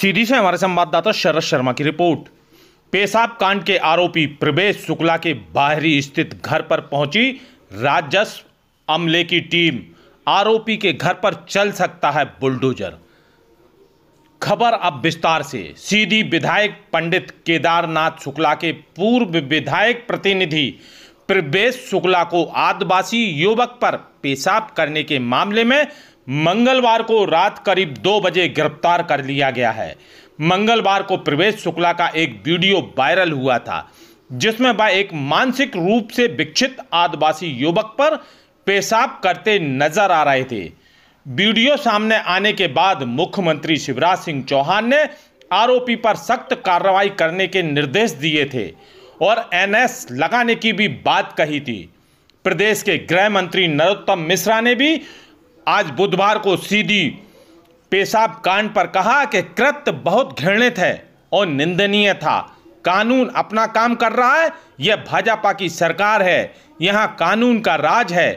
सीधी से हमारे संवाददाता शरद शर्मा की रिपोर्ट पेशाब कांड के आरोपी प्रवेश शुक्ला के बाहरी स्थित घर पर पहुंची राजस्व अमले की टीम आरोपी के घर पर चल सकता है बुलडोजर खबर अब विस्तार से सीधी विधायक पंडित केदारनाथ शुक्ला के पूर्व विधायक प्रतिनिधि प्रवेश शुक्ला को आदिवासी युवक पर पेशाब करने के मामले में मंगलवार को रात करीब दो बजे गिरफ्तार कर लिया गया है मंगलवार को प्रवेश शुक्ला का एक वीडियो वायरल हुआ था जिसमें वह एक मानसिक रूप से विकसित आदिवासी युवक पर पेशाब करते नजर आ रहे थे वीडियो सामने आने के बाद मुख्यमंत्री शिवराज सिंह चौहान ने आरोपी पर सख्त कार्रवाई करने के निर्देश दिए थे और एनएस लगाने की भी बात कही थी प्रदेश के गृह मंत्री नरोत्तम मिश्रा ने भी आज बुधवार को सीधी पेशाब कांड पर कहा कि कृत्य बहुत घृणित है और निंदनीय था कानून अपना काम कर रहा है यह भाजपा की सरकार है यहाँ कानून का राज है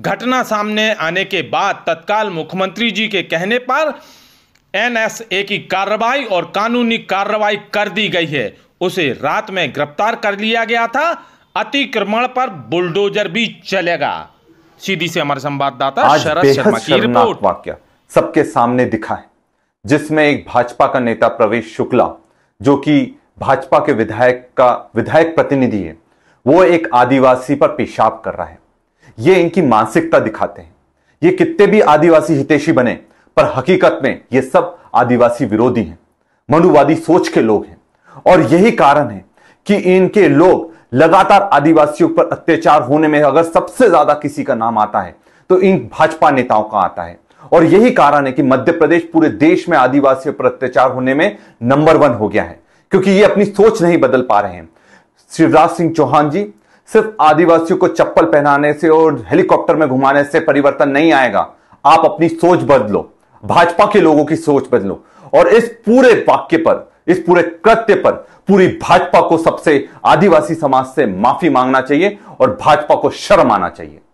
घटना सामने आने के बाद तत्काल मुख्यमंत्री जी के कहने पर एनएसए की कार्रवाई और कानूनी कार्रवाई कर दी गई है उसे रात में गिरफ्तार कर लिया गया था अतिक्रमण पर बुलडोजर भी चलेगा सीधी से हमारे संवाददाता शरद शर्मा की वाक्य सबके सामने दिखा है जिसमें एक भाजपा का नेता प्रवेश शुक्ला जो कि भाजपा के विधायक का विधायक प्रतिनिधि है वो एक आदिवासी पर पेशाब कर रहा है ये इनकी मानसिकता दिखाते हैं ये कितने भी आदिवासी हितेशी बने पर हकीकत में ये सब आदिवासी विरोधी हैं मनुवादी सोच के लोग हैं और यही कारण है कि इनके लोग लगातार आदिवासियों पर अत्याचार होने में अगर सबसे ज्यादा किसी का नाम आता है तो इन भाजपा नेताओं का आता है और यही कारण है कि मध्य प्रदेश पूरे देश में आदिवासियों पर अत्याचार होने में नंबर वन हो गया है क्योंकि ये अपनी सोच नहीं बदल पा रहे हैं शिवराज सिंह चौहान जी सिर्फ आदिवासियों को चप्पल पहनाने से और हेलीकॉप्टर में घुमाने से परिवर्तन नहीं आएगा आप अपनी सोच बदलो भाजपा के लोगों की सोच बदलो और इस पूरे वाक्य पर इस पूरे कृत्य पर पूरी भाजपा को सबसे आदिवासी समाज से माफी मांगना चाहिए और भाजपा को शर्म आना चाहिए